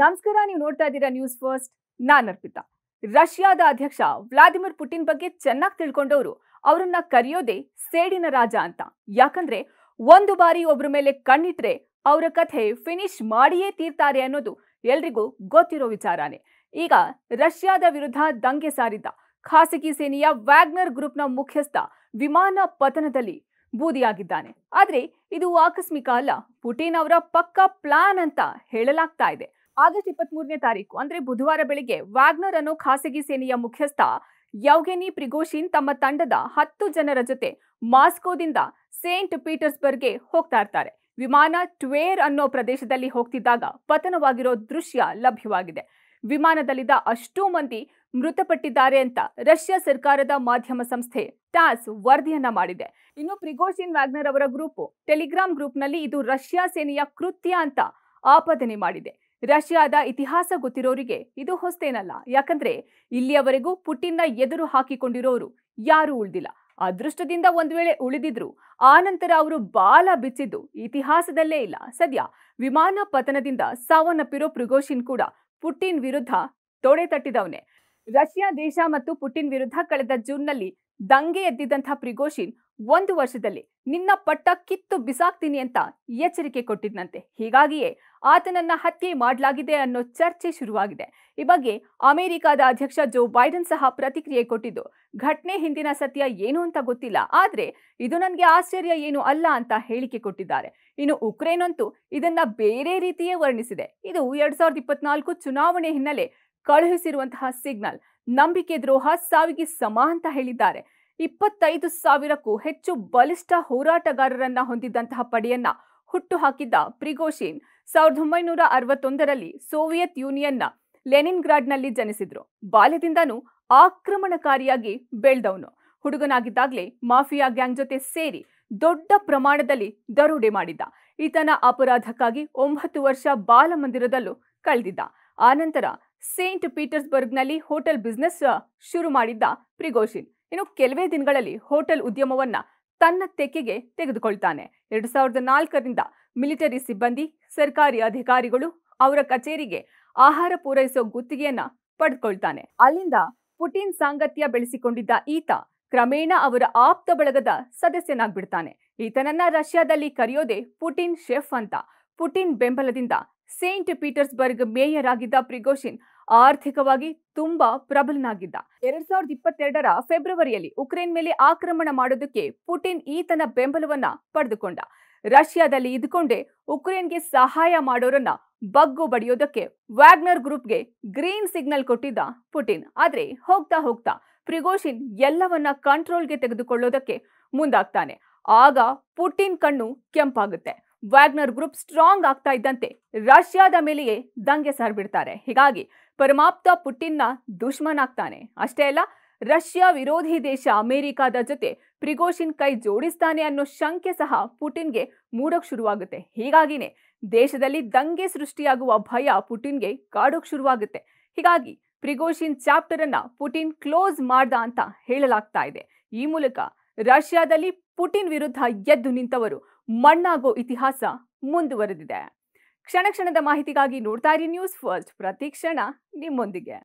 ನಮಸ್ಕಾರ ನೀವು ನೋಡ್ತಾ ಇದ್ದೀರಾ ನ್ಯೂಸ್ ಫಸ್ಟ್ ನಾನ್ ಅರ್ಪಿತಾ ರಷ್ಯಾದ ಅಧ್ಯಕ್ಷ ವ್ಲಾದಿಮಿರ್ ಪುಟಿನ್ ಬಗ್ಗೆ ಚೆನ್ನಾಗಿ ತಿಳ್ಕೊಂಡವರು ಅವರನ್ನ ಕರೆಯೋದೇ ಸೇಡಿನ ರಾಜ ಅಂತ ಯಾಕಂದ್ರೆ ಒಂದು ಬಾರಿ ಒಬ್ಬರ ಮೇಲೆ ಕಣ್ಣಿಟ್ರೆ ಅವರ ಕಥೆ ಫಿನಿಶ್ ಮಾಡಿಯೇ ತೀರ್ತಾರೆ ಅನ್ನೋದು ಎಲ್ರಿಗೂ ಗೊತ್ತಿರೋ ವಿಚಾರನೇ ಈಗ ರಷ್ಯಾದ ವಿರುದ್ಧ ದಂಗೆ ಸಾರಿದ್ದ ಖಾಸಗಿ ಸೇನೆಯ ವ್ಯಾಗ್ನರ್ ಗ್ರೂಪ್ನ ಮುಖ್ಯಸ್ಥ ವಿಮಾನ ಪತನದಲ್ಲಿ ಬೂದಿಯಾಗಿದ್ದಾನೆ ಆದ್ರೆ ಇದು ಆಕಸ್ಮಿಕ ಅಲ್ಲ ಪುಟಿನ್ ಅವರ ಪಕ್ಕಾ ಪ್ಲಾನ್ ಅಂತ ಹೇಳಲಾಗ್ತಾ ಇದೆ ಆಗಸ್ಟ್ ಇಪ್ಪತ್ತ್ ಮೂರನೇ ತಾರೀಕು ಅಂದ್ರೆ ಬುಧವಾರ ಬೆಳಿಗ್ಗೆ ವ್ಯಾಗ್ನರ್ ಅನ್ನೋ ಖಾಸಗಿ ಸೇನೆಯ ಮುಖ್ಯಸ್ಥ ಯೌಗೆನಿ ಪ್ರಿಗೋಶಿನ್ ತಮ್ಮ ತಂಡದ ಹತ್ತು ಜನರ ಜೊತೆ ಮಾಸ್ಕೋದಿಂದ ಸೇಂಟ್ ಪೀಟರ್ಸ್ಬರ್ಗ್ಗೆ ಹೋಗ್ತಾ ಇರ್ತಾರೆ ವಿಮಾನ ಟ್ವೇರ್ ಅನ್ನೋ ಪ್ರದೇಶದಲ್ಲಿ ಹೋಗ್ತಿದ್ದಾಗ ಪತನವಾಗಿರೋ ದೃಶ್ಯ ಲಭ್ಯವಾಗಿದೆ ವಿಮಾನದಲ್ಲಿದ್ದ ಅಷ್ಟೂ ಮಂದಿ ಮೃತಪಟ್ಟಿದ್ದಾರೆ ಅಂತ ರಷ್ಯಾ ಸರ್ಕಾರದ ಮಾಧ್ಯಮ ಸಂಸ್ಥೆ ಟಾಸ್ ವರದಿಯನ್ನ ಮಾಡಿದೆ ಇನ್ನು ಪ್ರಿಗೋಶಿನ್ ವ್ಯಾಗ್ನರ್ ಅವರ ಗ್ರೂಪ್ ಟೆಲಿಗ್ರಾಮ್ ಗ್ರೂಪ್ನಲ್ಲಿ ಇದು ರಷ್ಯಾ ಸೇನೆಯ ಕೃತ್ಯ ಅಂತ ಆಪಾದನೆ ಮಾಡಿದೆ ರಷ್ಯಾದ ಇತಿಹಾಸ ಗೊತ್ತಿರೋರಿಗೆ ಇದು ಹೊಸ್ತೇನಲ್ಲ ಯಾಕಂದ್ರೆ ಇಲ್ಲಿಯವರೆಗೂ ಪುಟಿನ್ನ ಎದುರು ಹಾಕಿಕೊಂಡಿರೋರು ಯಾರೂ ಉಳಿದಿಲ್ಲ ಅದೃಷ್ಟದಿಂದ ಒಂದು ವೇಳೆ ಉಳಿದಿದ್ರು ನಂತರ ಅವರು ಬಾಲ ಬಿಚ್ಚಿದ್ದು ಇತಿಹಾಸದಲ್ಲೇ ಇಲ್ಲ ಸದ್ಯ ವಿಮಾನ ಪತನದಿಂದ ಸಾವನ್ನಪ್ಪಿರೋ ಪ್ರಿಗೋಷಿನ್ ಕೂಡ ಪುಟಿನ್ ವಿರುದ್ಧ ತೊಡೆ ತಟ್ಟಿದವನೇ ರಷ್ಯಾ ದೇಶ ಮತ್ತು ಪುಟಿನ್ ವಿರುದ್ಧ ಕಳೆದ ಜೂನ್ನಲ್ಲಿ ದಂಗೆ ಎದ್ದಿದ್ದಂಥ ಪ್ರಿಗೋಶಿನ್ ಒಂದು ವರ್ಷದಲ್ಲಿ ನಿನ್ನ ಪಟ್ಟ ಕಿತ್ತು ಬಿಸಾಕ್ತೀನಿ ಅಂತ ಎಚ್ಚರಿಕೆ ಕೊಟ್ಟಿದ್ನಂತೆ ಹೀಗಾಗಿಯೇ ಆತನನ್ನ ಹತ್ಯೆ ಮಾಡಲಾಗಿದೆ ಅನ್ನೋ ಚರ್ಚೆ ಶುರುವಾಗಿದೆ ಈ ಬಗ್ಗೆ ಅಮೆರಿಕಾದ ಅಧ್ಯಕ್ಷ ಜೋ ಬೈಡನ್ ಸಹ ಪ್ರತಿಕ್ರಿಯೆ ಕೊಟ್ಟಿದ್ದು ಘಟನೆ ಹಿಂದಿನ ಸತ್ಯ ಏನು ಅಂತ ಗೊತ್ತಿಲ್ಲ ಆದ್ರೆ ಇದು ನನಗೆ ಆಶ್ಚರ್ಯ ಏನು ಅಲ್ಲ ಅಂತ ಹೇಳಿಕೆ ಕೊಟ್ಟಿದ್ದಾರೆ ಇನ್ನು ಉಕ್ರೇನ್ ಅಂತೂ ಇದನ್ನ ಬೇರೆ ರೀತಿಯೇ ವರ್ಣಿಸಿದೆ ಇದು ಎರಡ್ ಸಾವಿರದ ಇಪ್ಪತ್ನಾಲ್ಕು ಚುನಾವಣೆ ಹಿನ್ನೆಲೆ ಕಳುಹಿಸಿರುವಂತಹ ಸಿಗ್ನಲ್ ನಂಬಿಕೆ ದ್ರೋಹ ಸಾವಿಗೆ ಸಮ ಅಂತ ಹೇಳಿದ್ದಾರೆ ಇಪ್ಪತ್ತೈದು ಸಾವಿರಕ್ಕೂ ಹೆಚ್ಚು ಬಲಿಷ್ಠ ಹೋರಾಟಗಾರರನ್ನ ಹೊಂದಿದ್ದಂತಹ ಪಡೆಯನ್ನ ಹುಟ್ಟು ಹಾಕಿದ್ದ ಪ್ರಿಗೋಶಿನ್ ಸಾವಿರದ ಒಂಬೈನೂರ ಅರವತ್ತೊಂದರಲ್ಲಿ ಸೋವಿಯತ್ ಯೂನಿಯನ್ನ ಲೆನಿನ್ಗ್ರಾಡ್ನಲ್ಲಿ ಜನಿಸಿದ್ರು ಬಾಲ್ಯದಿಂದನೂ ಆಕ್ರಮಣಕಾರಿಯಾಗಿ ಬೆಳೆದವನು ಹುಡುಗನಾಗಿದ್ದಾಗಲೇ ಮಾಫಿಯಾ ಗ್ಯಾಂಗ್ ಜೊತೆ ಸೇರಿ ದೊಡ್ಡ ಪ್ರಮಾಣದಲ್ಲಿ ದರೋಡೆ ಮಾಡಿದ್ದ ಈತನ ಅಪರಾಧಕ್ಕಾಗಿ ಒಂಬತ್ತು ವರ್ಷ ಬಾಲಮಂದಿರದಲ್ಲೂ ಕಳೆದಿದ್ದ ಆನಂತರ ಸೇಂಟ್ ಪೀಟರ್ಸ್ಬರ್ಗ್ನಲ್ಲಿ ಹೋಟೆಲ್ ಬಿಸ್ನೆಸ್ ಶುರು ಮಾಡಿದ್ದ ಪ್ರಿಗೋಶಿನ್ ಇನ್ನು ಕೆಲವೇ ದಿನಗಳಲ್ಲಿ ಹೋಟೆಲ್ ಉದ್ಯಮವನ್ನ ತನ್ನ ತೆಕ್ಕೆಗೆ ತೆಗೆದುಕೊಳ್ತಾನೆ ಎರಡು ಸಾವಿರದ ನಾಲ್ಕರಿಂದ ಮಿಲಿಟರಿ ಸಿಬ್ಬಂದಿ ಸರ್ಕಾರಿ ಅಧಿಕಾರಿಗಳು ಅವರ ಕಚೇರಿಗೆ ಆಹಾರ ಪೂರೈಸೋ ಗುತ್ತಿಗೆಯನ್ನ ಪಡೆದುಕೊಳ್ತಾನೆ ಅಲ್ಲಿಂದ ಪುಟಿನ್ ಸಾಂಗತ್ಯ ಬೆಳೆಸಿಕೊಂಡಿದ್ದ ಈತ ಕ್ರಮೇಣ ಅವರ ಆಪ್ತ ಬಳಗದ ಸದಸ್ಯನಾಗ್ಬಿಡ್ತಾನೆ ಈತನನ್ನ ರಷ್ಯಾದಲ್ಲಿ ಕರೆಯೋದೆ ಪುಟಿನ್ ಶೆಫ್ ಅಂತ ಪುಟಿನ್ ಬೆಂಬಲದಿಂದ ಸೇಂಟ್ ಪೀಟರ್ಸ್ಬರ್ಗ್ ಮೇಯರ್ ಆಗಿದ್ದ ಪ್ರಿಗೋಶಿನ್ ಆರ್ಥಿಕವಾಗಿ ತುಂಬಾ ಪ್ರಬಲನಾಗಿದ್ದ ಎರಡ್ ಸಾವಿರದ ಇಪ್ಪತ್ತೆರಡರ ಫೆಬ್ರವರಿಯಲ್ಲಿ ಉಕ್ರೇನ್ ಮೇಲೆ ಆಕ್ರಮಣ ಮಾಡೋದಕ್ಕೆ ಪುಟಿನ್ ಈತನ ಬೆಂಬಲವನ್ನ ಪಡೆದುಕೊಂಡ ರಷ್ಯಾದಲ್ಲಿ ಇದ್ಕೊಂಡೇ ಉಕ್ರೇನ್ಗೆ ಸಹಾಯ ಮಾಡೋರನ್ನ ಬಗ್ಗು ಬಡಿಯೋದಕ್ಕೆ ವ್ಯಾಗ್ನರ್ ಗ್ರೂಪ್ಗೆ ಗ್ರೀನ್ ಸಿಗ್ನಲ್ ಕೊಟ್ಟಿದ್ದ ಪುಟಿನ್ ಆದ್ರೆ ಹೋಗ್ತಾ ಹೋಗ್ತಾ ಪ್ರಿಗೋಷಿನ್ ಎಲ್ಲವನ್ನ ಕಂಟ್ರೋಲ್ಗೆ ತೆಗೆದುಕೊಳ್ಳೋದಕ್ಕೆ ಮುಂದಾಗ್ತಾನೆ ಆಗ ಪುಟಿನ್ ಕಣ್ಣು ಕೆಂಪಾಗುತ್ತೆ ವ್ಯಾಗ್ನರ್ ಗ್ರೂಪ್ ಸ್ಟ್ರಾಂಗ್ ಆಗ್ತಾ ಇದ್ದಂತೆ ರಷ್ಯಾದ ಮೇಲೆಯೇ ದಂಗೆ ಸಾರ್ಬಿಡ್ತಾರೆ ಹೀಗಾಗಿ ಪರಮಾಪ್ತ ಪುಟಿನ್ನ ದುಶ್ಮನಾಗ್ತಾನೆ ಅಷ್ಟೇ ಅಲ್ಲ ರಷ್ಯಾ ವಿರೋಧಿ ದೇಶ ಅಮೆರಿಕಾದ ಜೊತೆ ಪ್ರಿಗೋಷಿನ್ ಕೈ ಜೋಡಿಸ್ತಾನೆ ಅನ್ನೋ ಶಂಕೆ ಸಹ ಪುಟಿನ್ಗೆ ಮೂಡೋಕ್ ಶುರುವಾಗುತ್ತೆ ಹೀಗಾಗಿನೇ ದೇಶದಲ್ಲಿ ದಂಗೆ ಸೃಷ್ಟಿಯಾಗುವ ಭಯ ಪುಟಿನ್ಗೆ ಕಾಡೋಕ್ ಶುರುವಾಗುತ್ತೆ ಹೀಗಾಗಿ ಪ್ರಿಗೋಷಿನ್ ಚಾಪ್ಟರ್ ಅನ್ನ ಪುಟಿನ್ ಕ್ಲೋಸ್ ಮಾಡ್ದ ಅಂತ ಹೇಳಲಾಗ್ತಾ ಇದೆ ಈ ಮೂಲಕ ರಷ್ಯಾದಲ್ಲಿ ಪುಟಿನ್ ವಿರುದ್ಧ ಎದ್ದು ನಿಂತವರು ಮಣ್ಣಾಗೋ ಇತಿಹಾಸ ಮುಂದುವರೆದಿದೆ ಕ್ಷಣ ಕ್ಷಣದ ಮಾಹಿತಿಗಾಗಿ ನೋಡ್ತಾ ಇರಿ ನ್ಯೂಸ್ ಫಸ್ಟ್ ಪ್ರತಿ ಕ್ಷಣ ನಿಮ್ಮೊಂದಿಗೆ